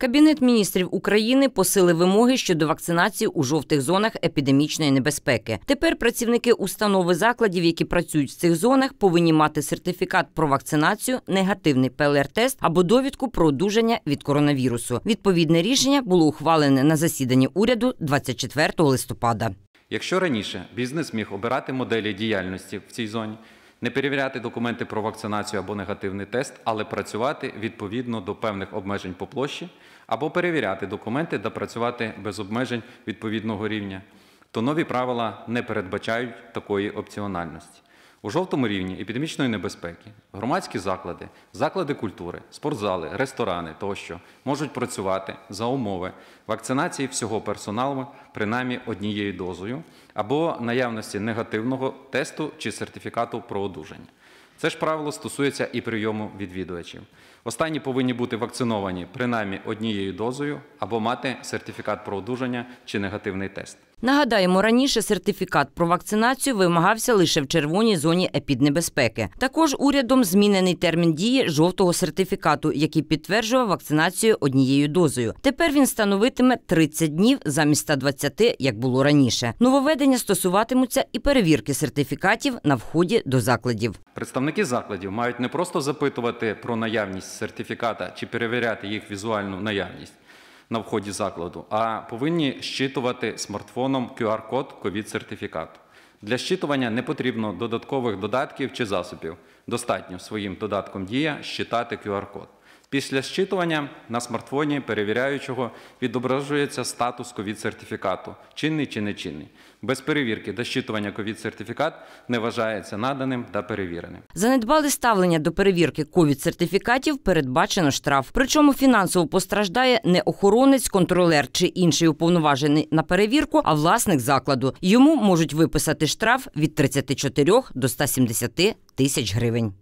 Кабінет міністрів України посили вимоги щодо вакцинації у жовтих зонах епідемічної небезпеки. Тепер працівники установи закладів, які працюють в цих зонах, повинні мати сертифікат про вакцинацію, негативний ПЛР-тест або довідку про одужання від коронавірусу. Відповідне рішення було ухвалене на засіданні уряду 24 листопада. Якщо раніше бізнес міг обирати моделі діяльності в цій зоні не перевіряти документи про вакцинацію або негативний тест, але працювати відповідно до певних обмежень по площі, або перевіряти документи та працювати без обмежень відповідного рівня, то нові правила не передбачають такої опціональності. У жовтому рівні епідемічної небезпеки громадські заклади, заклади культури, спортзали, ресторани тощо можуть працювати за умови вакцинації всього персоналу принаймні однією дозою або наявності негативного тесту чи сертифікату про одужання. Це ж правило стосується і прийому відвідувачів. Останні повинні бути вакциновані принаймні однією дозою або мати сертифікат про одужання чи негативний тест. Нагадаємо, раніше сертифікат про вакцинацію вимагався лише в червоній зоні епіднебезпеки. Також урядом змінений термін дії жовтого сертифікату, який підтверджував вакцинацію однією дозою. Тепер він становитиме 30 днів замість 120, як було раніше. Нововведення стосуватимуться і перевірки сертифікатів на вході до закладів. Представники закладів мають не просто запитувати про наявність сертифіката чи перевіряти їх візуальну наявність на вході закладу, а повинні щитувати смартфоном QR-код covid Сертифікат Для щитування не потрібно додаткових додатків чи засобів. Достатньо своїм додатком Дія щитати QR-код. Після щитування на смартфоні перевіряючого відображується статус ковід-сертифікату, чинний чи не чинний. Без перевірки до щитування ковід-сертифікат не вважається наданим та перевіреним. Занедбали ставлення до перевірки ковід-сертифікатів, передбачено штраф. Причому фінансово постраждає не охоронець, контролер чи інший уповноважений на перевірку, а власник закладу. Йому можуть виписати штраф від 34 до 170 тисяч гривень.